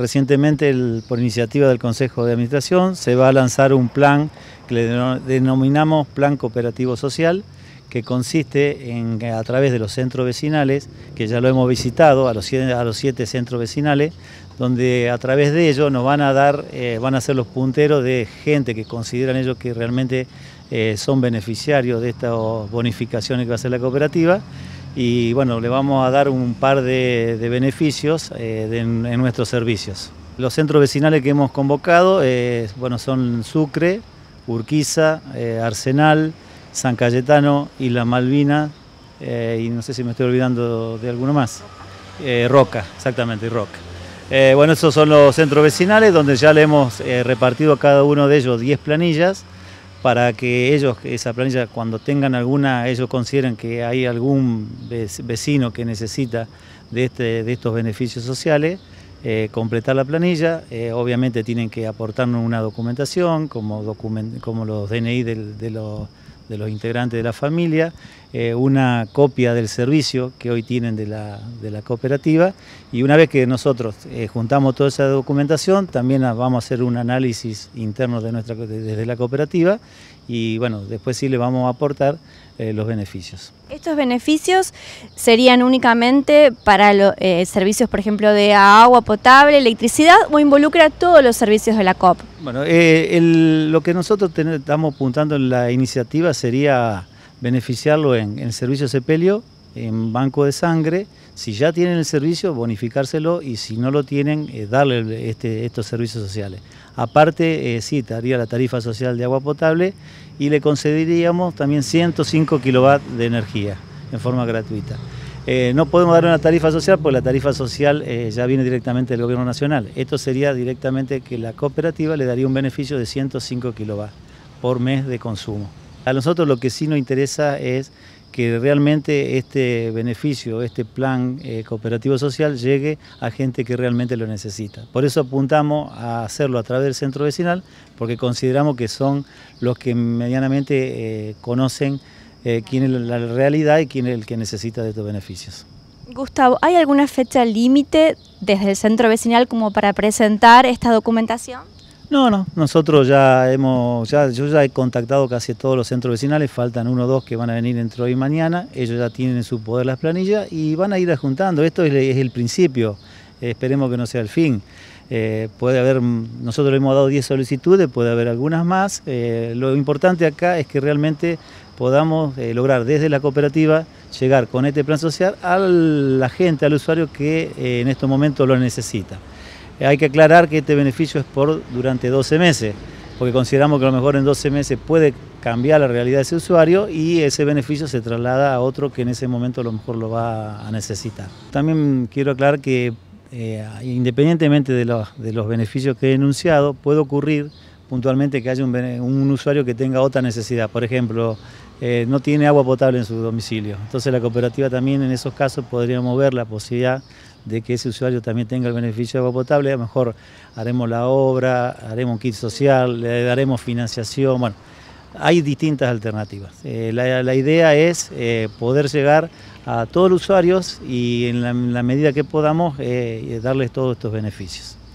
Recientemente, por iniciativa del Consejo de Administración, se va a lanzar un plan que le denominamos Plan Cooperativo Social, que consiste en a través de los centros vecinales, que ya lo hemos visitado, a los, siete centros vecinales, donde a través de ellos nos van a dar, eh, van a ser los punteros de gente que consideran ellos que realmente eh, son beneficiarios de estas bonificaciones que va a hacer la cooperativa y bueno, le vamos a dar un par de, beneficios eh, en nuestros servicios. Los centros vecinales que hemos convocado eh, bueno, son Sucre, Urquiza, eh, Arsenal, San Cayetano y La Malvina, y no sé si me estoy olvidando de alguno más. Roca, exactamente, Roca. bueno, esos son los centros vecinales donde ya le hemos repartido a cada uno de ellos 10 planillas para que ellos, esa planilla, cuando tengan alguna, ellos consideren que hay algún vecino que necesita de, este, de estos beneficios sociales, eh, completar la planilla. Eh, obviamente tienen que aportarnos una documentación, como, como los DNI de los de los integrantes de la familia, eh, una copia del servicio que hoy tienen de la, cooperativa y una vez que nosotros eh, juntamos toda esa documentación, también vamos a hacer un análisis interno de nuestra, desde la cooperativa y bueno, después sí le vamos a aportar eh, los beneficios. ¿Estos beneficios serían únicamente para los eh, servicios, por ejemplo, de agua potable, electricidad o involucra todos los servicios de la COP? Bueno, eh, lo que nosotros estamos apuntando en la iniciativa sería beneficiarlo en, servicios el servicio sepelio en banco de sangre. Si ya tienen el servicio, bonificárselo y si no lo tienen, eh, darle este, estos servicios sociales. Aparte, eh, sí, daría la tarifa social de agua potable y le concederíamos también 105 kilovatios de energía en forma gratuita. Eh, no podemos dar una tarifa social porque la tarifa social eh, ya viene directamente del gobierno nacional. Esto sería directamente que la cooperativa le daría un beneficio de 105 kilovatios por mes de consumo. A nosotros lo que sí nos interesa es que realmente este beneficio, este plan eh, cooperativo social llegue a gente que realmente lo necesita. Por eso apuntamos a hacerlo a través del centro vecinal, porque consideramos que son los que medianamente eh, conocen eh, quién es la realidad y quién es el que necesita de estos beneficios. Gustavo, ¿hay alguna fecha límite desde el centro vecinal como para presentar esta documentación? No, no, nosotros ya hemos, ya, yo ya he contactado casi todos los centros vecinales, faltan uno o dos que van a venir entre hoy y mañana, ellos ya tienen en su poder las planillas y van a ir adjuntando, esto es, el principio, esperemos que no sea el fin. Eh, puede haber, nosotros hemos dado 10 solicitudes, puede haber algunas más, eh, lo importante acá es que realmente podamos eh, lograr desde la cooperativa llegar con este plan social a la gente, al usuario que eh, en estos momentos lo necesita. Hay que aclarar que este beneficio es por durante 12 meses, porque consideramos que a lo mejor en 12 meses puede cambiar la realidad de ese usuario y ese beneficio se traslada a otro que en ese momento a lo mejor lo va a necesitar. También quiero aclarar que eh, independientemente de los, beneficios que he enunciado, puede ocurrir puntualmente que haya un, usuario que tenga otra necesidad. Por ejemplo, eh, no tiene agua potable en su domicilio. Entonces la cooperativa también en esos casos podría mover la posibilidad de que ese usuario también tenga el beneficio de agua potable, a lo mejor haremos la obra, haremos un kit social, le daremos financiación, bueno, hay distintas alternativas. Eh, la, idea es eh, poder llegar a todos los usuarios y en la, medida que podamos eh, darles todos estos beneficios.